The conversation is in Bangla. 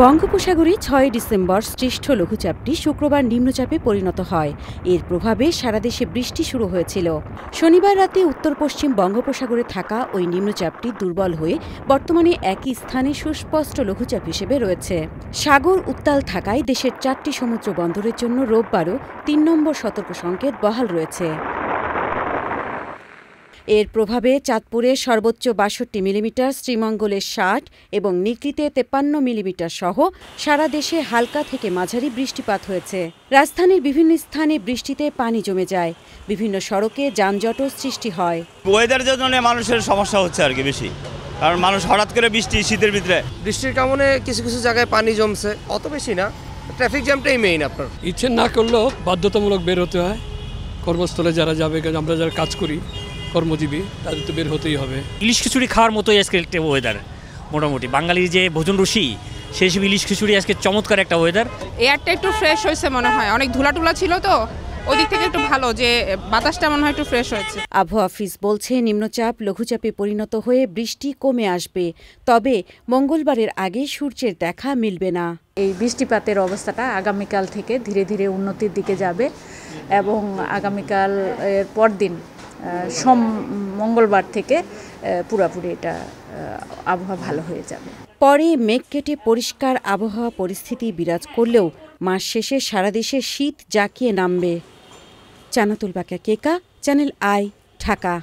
বঙ্গোপসাগরে ছয় ডিসেম্বর শ্রেষ্ঠ লঘুচাপটি শুক্রবার নিম্নচাপে পরিণত হয় এর প্রভাবে সারা দেশে বৃষ্টি শুরু হয়েছিল শনিবার রাতে উত্তর পশ্চিম বঙ্গোপসাগরে থাকা ওই নিম্নচাপটি দুর্বল হয়ে বর্তমানে একই স্থানে সুস্পষ্ট লঘুচাপ হিসেবে রয়েছে সাগর উত্তাল থাকায় দেশের চারটি সমুদ্র বন্দরের জন্য রোববারও তিন নম্বর সতর্ক সংকেত বহাল রয়েছে এর প্রভাবে চাঁদপুরে সর্বোচ্চ বাষট্টি মিলিমিটার শ্রীমঙ্গলে ষাট এবং নিকৃতে তেপ্পান্ন মিলিমিটার সহ সারা দেশে হালকা থেকে মাঝারি বৃষ্টিপাত হয়েছে রাজধানীর বিভিন্ন স্থানে বৃষ্টিতে পানি জমে যায় বিভিন্ন সড়কে যানজটও সৃষ্টি হয় ওয়েদার জন্য মানুষের সমস্যা হচ্ছে আর কি বেশি কারণ মানুষ হঠাৎ করে বৃষ্টি শীতের ভিতরে বৃষ্টির কারণে কিছু কিছু জায়গায় পানি জমছে অত বেশি না ট্রাফিক জ্যামটাই মেইন আপনার ইচ্ছে না করলেও বাধ্যতামূলক বের হতে হয় কর্মস্থলে যারা যাবে আমরা যারা কাজ করি কর্মজীবী তাদের তো বের হতেই হবে ইলিশ খিচুড়ি খাওয়ার মতোই আজকে একটা ওয়েদার মোটামুটি বাঙালির যে ভোজন রসি সেই হিসেবে ইলিশ খিচুড়ি আজকে চমৎকার একটা ওয়েদার এয়ারটা একটু ফ্রেশ হয়েছে মনে হয় অনেক ধুলাটুলা ছিল তো ওদিক থেকে একটু ভালো যে বাতাসটা মনে হয় একটু ফ্রেশ হয়েছে আবহাওয়া অফিস বলছে নিম্নচাপ লঘুচাপে পরিণত হয়ে বৃষ্টি কমে আসবে তবে মঙ্গলবারের আগে সূর্যের দেখা মিলবে না এই বৃষ্টিপাতের অবস্থাটা আগামীকাল থেকে ধীরে ধীরে উন্নতির দিকে যাবে এবং আগামীকাল এর পরদিন সোম মঙ্গলবার থেকে পুরাপুরি এটা আবহাওয়া ভালো হয়ে যাবে পরে মেঘ কেটে পরিষ্কার আবহাওয়া পরিস্থিতি বিরাজ করলেও মাস শেষে সারা দেশে শীত জাঁকিয়ে নামবে চানাতুল বাকা কেকা চ্যানেল আই ঢাকা